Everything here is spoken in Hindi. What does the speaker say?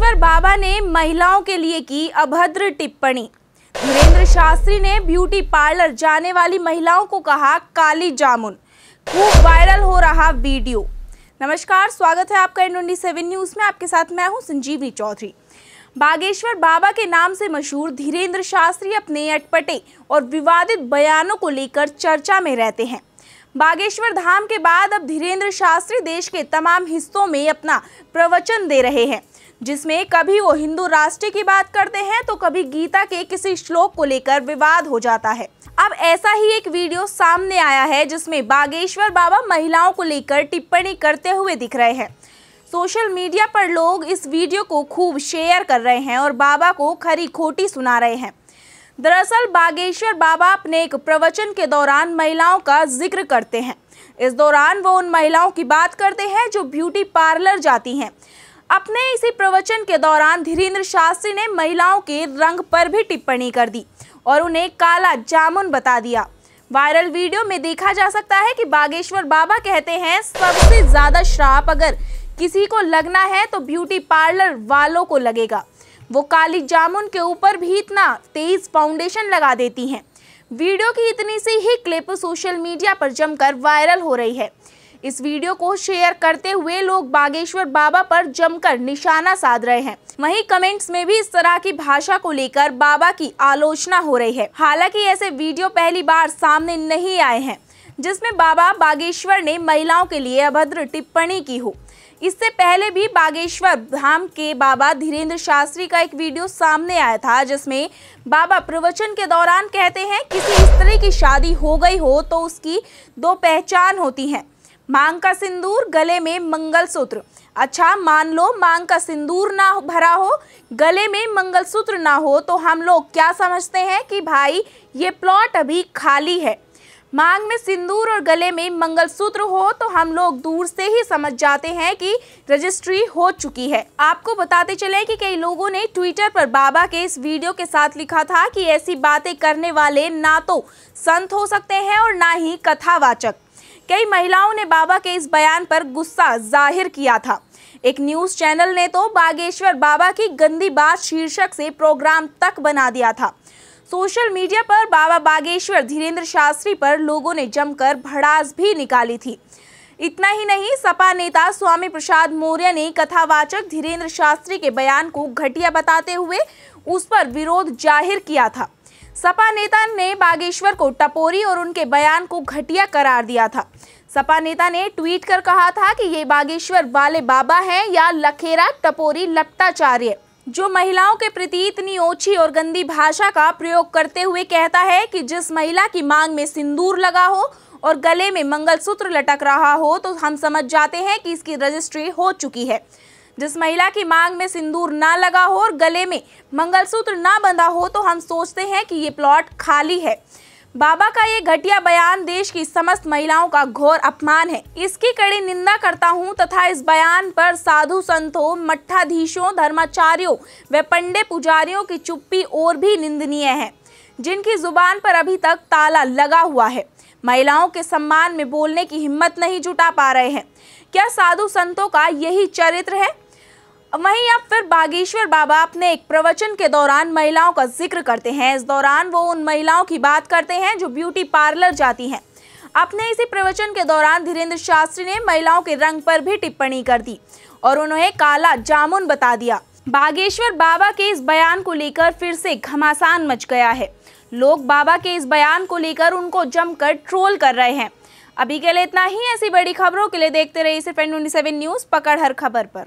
रामेश्वर बाबा ने महिलाओं के लिए की अभद्र टिप्पणी धीरेन्द्र शास्त्री ने ब्यूटी पार्लर जाने वाली महिलाओं को कहा काली जामुन खूब वायरल हो रहा वीडियो नमस्कार स्वागत है आपका इंडी सेवन न्यूज़ में आपके साथ मैं हूं संजीवनी चौधरी बागेश्वर बाबा के नाम से मशहूर धीरेन्द्र शास्त्री अपने अटपटे और विवादित बयानों को लेकर चर्चा में रहते हैं बागेश्वर धाम के बाद अब धीरेन्द्र शास्त्री देश के तमाम हिस्सों में अपना प्रवचन दे रहे हैं जिसमें कभी वो हिंदू राष्ट्र की बात करते हैं तो कभी गीता के किसी श्लोक को लेकर विवाद हो जाता है अब ऐसा ही एक वीडियो सामने आया है जिसमें बागेश्वर बाबा महिलाओं को लेकर टिप्पणी करते हुए दिख रहे हैं सोशल मीडिया पर लोग इस वीडियो को खूब शेयर कर रहे हैं और बाबा को खरी खोटी सुना रहे हैं दरअसल बागेश्वर बाबा अपने एक प्रवचन के दौरान महिलाओं का जिक्र करते हैं इस दौरान वो उन महिलाओं की बात करते हैं जो ब्यूटी पार्लर जाती हैं अपने इसी प्रवचन के दौरान धीरेन्द्र शास्त्री ने महिलाओं के रंग पर भी टिप्पणी कर दी और उन्हें काला जामुन बता दिया वायरल वीडियो में देखा जा सकता है कि बागेश्वर बाबा कहते हैं सबसे ज्यादा श्राप अगर किसी को लगना है तो ब्यूटी पार्लर वालों को लगेगा वो काली जामुन के ऊपर भी इतना तेज फाउंडेशन लगा देती हैं वीडियो की इतनी सी ही क्लिप सोशल मीडिया पर जमकर वायरल हो रही है इस वीडियो को शेयर करते हुए लोग बागेश्वर बाबा पर जमकर निशाना साध रहे हैं वहीं कमेंट्स में भी इस तरह की भाषा को लेकर बाबा की आलोचना हो रही है हालांकि ऐसे वीडियो पहली बार सामने नहीं आए हैं जिसमें बाबा बागेश्वर ने महिलाओं के लिए अभद्र टिप्पणी की हो इससे पहले भी बागेश्वर धाम के बाबा धीरेन्द्र शास्त्री का एक वीडियो सामने आया था जिसमें बाबा प्रवचन के दौरान कहते हैं किसी स्त्री की शादी हो गई हो तो उसकी दो पहचान होती हैं मांग का सिंदूर गले में मंगलसूत्र अच्छा मान लो मांग का सिंदूर ना भरा हो गले में मंगलसूत्र ना हो तो हम लोग क्या समझते हैं कि भाई ये प्लॉट अभी खाली है मांग में सिंदूर और गले में मंगलसूत्र हो तो हम लोग दूर से ही समझ जाते हैं कि रजिस्ट्री हो चुकी है आपको बताते चले कि कई लोगों ने ट्विटर पर बाबा के इस वीडियो के साथ लिखा था कि ऐसी बातें करने वाले ना तो संत हो सकते हैं और ना ही कथावाचक कई महिलाओं ने बाबा के इस बयान पर गुस्सा जाहिर किया था एक न्यूज चैनल ने तो बागेश्वर बाबा की गंदी बात शीर्षक से प्रोग्राम तक बना दिया था सोशल मीडिया पर बाबा बागेश्वर धीरेन्द्र शास्त्री पर लोगों ने जमकर भड़ास भी निकाली थी इतना ही नहीं सपा नेता स्वामी प्रसाद मौर्य ने कथावाचक धीरेन्द्र शास्त्री के बयान को घटिया बताते हुए उस पर विरोध जाहिर किया था सपा नेता ने बागेश्वर को टपोरी और उनके बयान को घटिया करार दिया था सपा नेता ने ट्वीट कर कहा था कि ये बागेश्वर वाले बाबा हैं या लखेरा टपोरी लपटाचार्य जो महिलाओं के प्रति इतनी ओछी और गंदी भाषा का प्रयोग करते हुए कहता है कि जिस महिला की मांग में सिंदूर लगा हो और गले में मंगलसूत्र लटक रहा हो तो हम समझ जाते हैं कि इसकी रजिस्ट्री हो चुकी है जिस महिला की मांग में सिंदूर ना लगा हो और गले में मंगलसूत्र ना बंधा हो तो हम सोचते हैं कि ये प्लॉट खाली है बाबा का ये घटिया बयान देश की समस्त महिलाओं का घोर अपमान है इसकी कड़ी निंदा करता हूँ तथा इस बयान पर साधु संतों मठाधीशों धर्माचार्यों व पंडे पुजारियों की चुप्पी और भी निंदनीय है जिनकी जुबान पर अभी तक ताला लगा हुआ है महिलाओं के सम्मान में बोलने की हिम्मत नहीं जुटा पा रहे हैं क्या साधु संतों का यही चरित्र है वहीं अब फिर बागेश्वर बाबा अपने एक प्रवचन के दौरान महिलाओं का जिक्र करते हैं इस दौरान वो उन महिलाओं की बात करते हैं जो ब्यूटी पार्लर जाती हैं अपने इसी प्रवचन के दौरान धीरेन्द्र शास्त्री ने महिलाओं के रंग पर भी टिप्पणी कर दी और उन्हें काला जामुन बता दिया बागेश्वर बाबा के इस बयान को लेकर फिर से घमासान मच गया है लोग बाबा के इस बयान को लेकर उनको जमकर ट्रोल कर रहे हैं अभी के लिए इतना ही ऐसी बड़ी खबरों के लिए देखते रहिए सिर्फ ट्वेंटी न्यूज़ पकड़ हर खबर पर